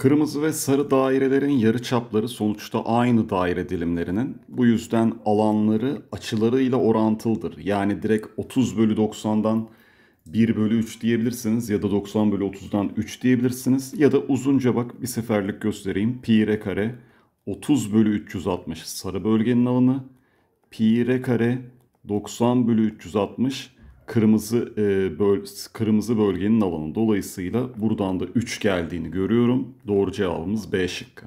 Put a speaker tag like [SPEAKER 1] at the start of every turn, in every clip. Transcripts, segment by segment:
[SPEAKER 1] Kırmızı ve sarı dairelerin yarıçapları sonuçta aynı daire dilimlerinin. Bu yüzden alanları açılarıyla orantılıdır. Yani direkt 30 bölü 90'dan 1 bölü 3 diyebilirsiniz ya da 90 bölü 30'dan 3 diyebilirsiniz. Ya da uzunca bak bir seferlik göstereyim. Pi r kare 30 bölü 360 sarı bölgenin alanı. Pi r kare 90 bölü 360 kırmızı e, böl kırmızı bölgenin alanı. Dolayısıyla buradan da 3 geldiğini görüyorum. Doğru cevabımız B şıkkı.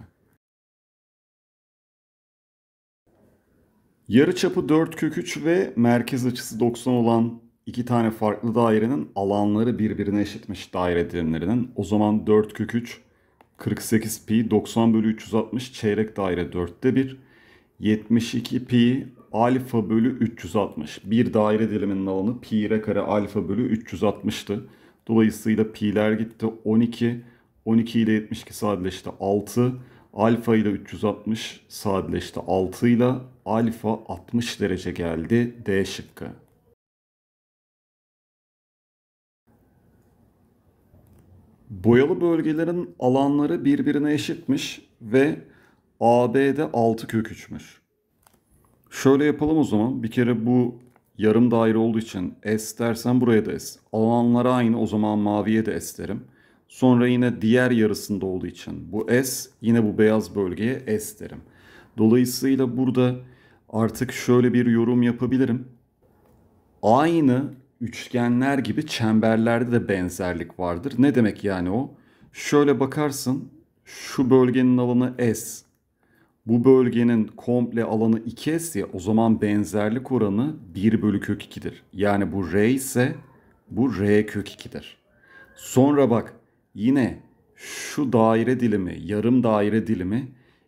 [SPEAKER 1] Yarıçapı 4 kök 3 ve merkez açısı 90 olan iki tane farklı dairenin alanları birbirine eşitmiş daire dilimlerinin. O zaman 4 kök 3 48 pi 90 bölü 360 çeyrek daire 4'te 1 72 pi alfa bölü 360. Bir daire diliminin alanı pi r kare alfa bölü 360'tı. Dolayısıyla pi'ler gitti 12. 12 ile 72 sadeleşti 6. Alfa ile 360 sadeleşti 6 ile alfa 60 derece geldi D şıkkı. Boyalı bölgelerin alanları birbirine eşitmiş ve AB'de 6 kök 3'müş. Şöyle yapalım o zaman. Bir kere bu yarım daire olduğu için S dersen buraya da S. Alanlara aynı o zaman maviye de S derim. Sonra yine diğer yarısında olduğu için bu S yine bu beyaz bölgeye S derim. Dolayısıyla burada artık şöyle bir yorum yapabilirim. Aynı üçgenler gibi çemberlerde de benzerlik vardır. Ne demek yani o? Şöyle bakarsın şu bölgenin alanı S, bu bölgenin komple alanı 2S ya o zaman benzerlik oranı 1 bölü kök 2'dir. Yani bu R ise bu R kök 2'dir. Sonra bak yine şu daire dilimi yarım daire dilimi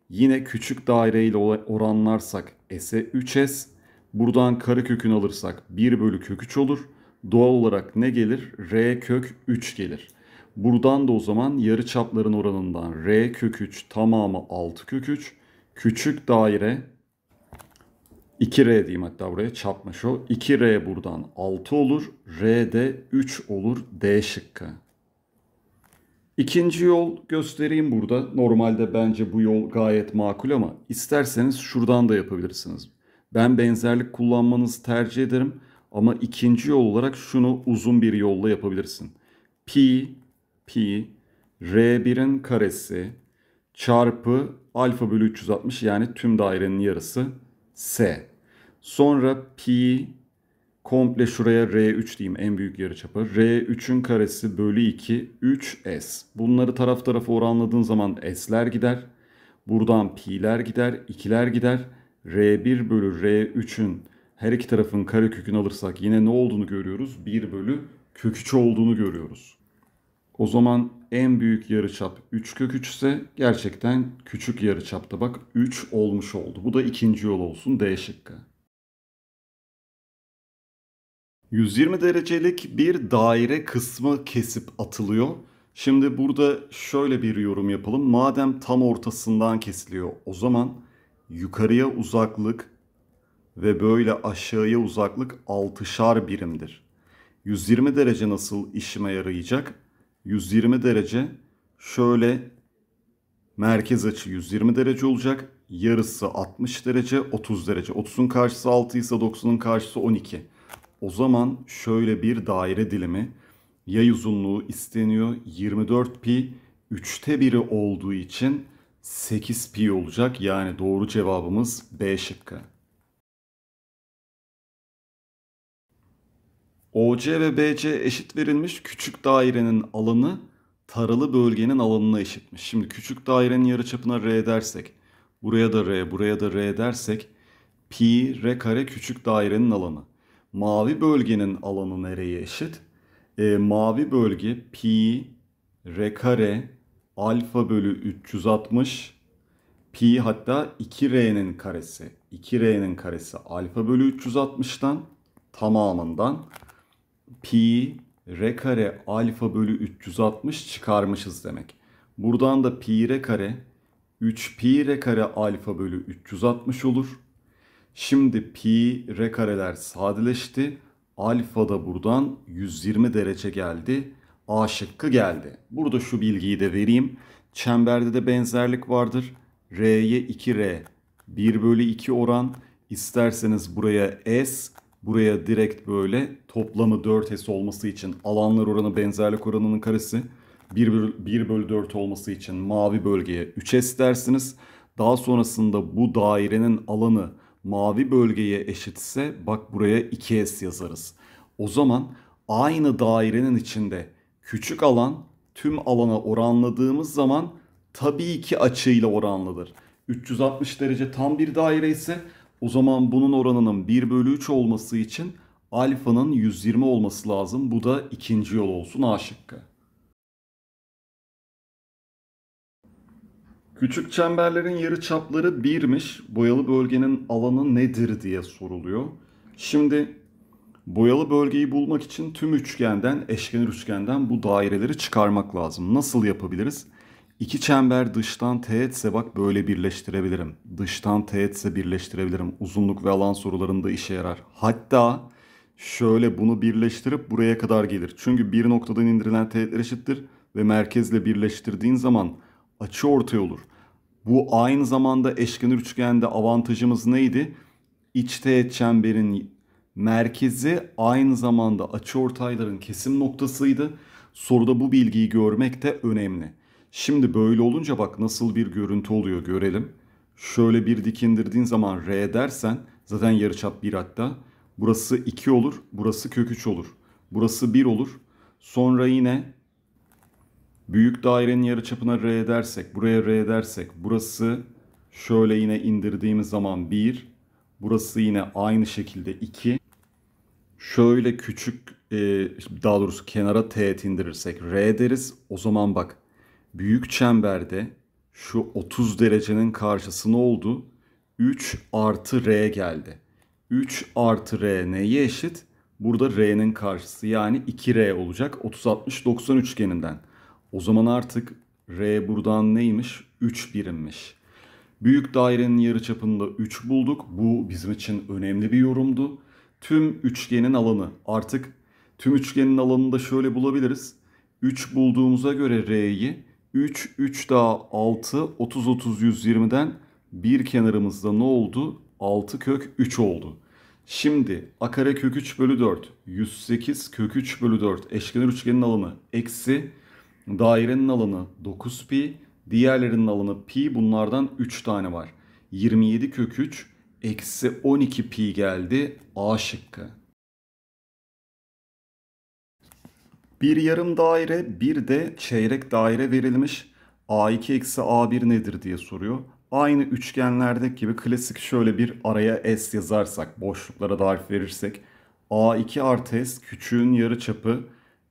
[SPEAKER 1] yine küçük daire ile oranlarsak S'e 3S buradan kare kökünü alırsak 1 bölü kök 3 olur. Doğal olarak ne gelir? R kök 3 gelir. Buradan da o zaman yarı çapların oranından R kök 3 tamamı 6 kök 3 küçük daire 2R diyeyim hatta buraya çarpmış o. 2R buradan 6 olur. R de 3 olur. D şıkkı. İkinci yol göstereyim burada. Normalde bence bu yol gayet makul ama isterseniz şuradan da yapabilirsiniz. Ben benzerlik kullanmanızı tercih ederim ama ikinci yol olarak şunu uzun bir yolla yapabilirsin. Pi, pi, R1'in karesi çarpı alfa bölü 360 yani tüm dairenin yarısı S. Sonra pi komple şuraya R3 diyeyim en büyük yarıçapı. R3'ün karesi bölü 2 3S. Bunları taraf tarafa oranladığın zaman S'ler gider. Buradan pi'ler gider, 2'ler gider. R1 bölü R3'ün her iki tarafın kare kökünü alırsak yine ne olduğunu görüyoruz? 1 bölü kök 3 olduğunu görüyoruz. O zaman en büyük yarıçap 3 kök 3 ise gerçekten küçük yarıçapta bak 3 olmuş oldu. Bu da ikinci yol olsun D şıkkı. 120 derecelik bir daire kısmı kesip atılıyor. Şimdi burada şöyle bir yorum yapalım. Madem tam ortasından kesiliyor o zaman yukarıya uzaklık ve böyle aşağıya uzaklık 6'şar birimdir. 120 derece nasıl işime yarayacak? 120 derece şöyle merkez açı 120 derece olacak. Yarısı 60 derece 30 derece. 30'un karşısı 6 ise 90'ın karşısı 12. O zaman şöyle bir daire dilimi yay uzunluğu isteniyor. 24 pi 3'te biri olduğu için 8 pi olacak. Yani doğru cevabımız B şıkkı. OC ve BC eşit verilmiş küçük dairenin alanı taralı bölgenin alanına eşitmiş. Şimdi küçük dairenin yarıçapına R dersek, buraya da R, buraya da R dersek pi R kare küçük dairenin alanı. Mavi bölgenin alanı nereye eşit? E, mavi bölge pi R kare alfa bölü 360 pi hatta 2R'nin karesi. 2R'nin karesi alfa bölü 360'tan tamamından pi r kare alfa bölü 360 çıkarmışız demek. Buradan da pi r kare 3 pi r kare alfa bölü 360 olur. Şimdi pi r kareler sadeleşti. Alfa da buradan 120 derece geldi. A şıkkı geldi. Burada şu bilgiyi de vereyim. Çemberde de benzerlik vardır. R'ye 2R 1 bölü 2 oran. İsterseniz buraya S Buraya direkt böyle toplamı 4S olması için alanlar oranı benzerlik oranının karesi 1 bölü, 1 bölü 4 olması için mavi bölgeye 3S dersiniz. Daha sonrasında bu dairenin alanı mavi bölgeye eşit ise bak buraya 2S yazarız. O zaman aynı dairenin içinde küçük alan tüm alana oranladığımız zaman tabii ki açıyla oranlıdır. 360 derece tam bir daire ise o zaman bunun oranının 1 bölü 3 olması için alfanın 120 olması lazım. Bu da ikinci yol olsun A şıkkı. Küçük çemberlerin yarı çapları 1'miş. Boyalı bölgenin alanı nedir diye soruluyor. Şimdi boyalı bölgeyi bulmak için tüm üçgenden, eşkenar üçgenden bu daireleri çıkarmak lazım. Nasıl yapabiliriz? İki çember dıştan teğetse bak böyle birleştirebilirim. Dıştan teğetse birleştirebilirim. Uzunluk ve alan sorularında işe yarar. Hatta şöyle bunu birleştirip buraya kadar gelir. Çünkü bir noktadan indirilen teğetler eşittir ve merkezle birleştirdiğin zaman açı ortaya olur. Bu aynı zamanda eşkenar üçgende avantajımız neydi? İç teğet çemberin merkezi aynı zamanda açı ortayların kesim noktasıydı. Soruda bu bilgiyi görmek de önemli. Şimdi böyle olunca bak nasıl bir görüntü oluyor görelim. Şöyle bir dik indirdiğin zaman R dersen zaten yarıçap 1 hatta. Burası 2 olur, burası kök 3 olur. Burası 1 olur. Sonra yine büyük dairenin yarıçapına R dersek, buraya R dersek burası şöyle yine indirdiğimiz zaman 1. Burası yine aynı şekilde 2. Şöyle küçük e, daha doğrusu kenara teğet indirirsek R deriz. O zaman bak büyük çemberde şu 30 derecenin karşısı oldu? 3 artı R geldi. 3 artı R neye eşit? Burada R'nin karşısı yani 2R olacak 30-60-90 üçgeninden. O zaman artık R buradan neymiş? 3 birimmiş. Büyük dairenin yarıçapında 3 bulduk. Bu bizim için önemli bir yorumdu. Tüm üçgenin alanı artık tüm üçgenin alanını da şöyle bulabiliriz. 3 bulduğumuza göre R'yi 3, 3 daha 6, 30, 30, 120'den bir kenarımızda ne oldu? 6 kök 3 oldu. Şimdi a kare kök 3 bölü 4, 108 kök 3 bölü 4 eşkenar üçgenin alanı eksi dairenin alanı 9 pi, diğerlerinin alanı pi bunlardan 3 tane var. 27 kök 3 eksi 12 pi geldi A şıkkı. Bir yarım daire bir de çeyrek daire verilmiş. A2 eksi A1 nedir diye soruyor. Aynı üçgenlerdeki gibi klasik şöyle bir araya S yazarsak, boşluklara da harf verirsek. A2 artı S küçüğün yarı çapı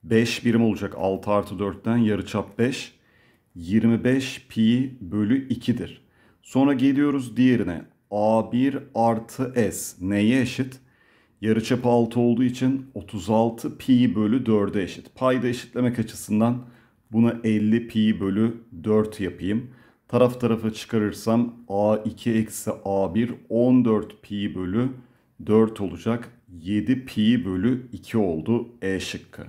[SPEAKER 1] 5 birim olacak. 6 artı 4'ten yarı çap 5. 25 pi bölü 2'dir. Sonra geliyoruz diğerine. A1 artı S neye eşit? Yarıçapı 6 olduğu için 36 pi bölü 4'e eşit. Payda eşitlemek açısından buna 50 pi bölü 4 yapayım. Taraf tarafa çıkarırsam a2 eksi a1 14 pi bölü 4 olacak. 7 pi bölü 2 oldu E şıkkı.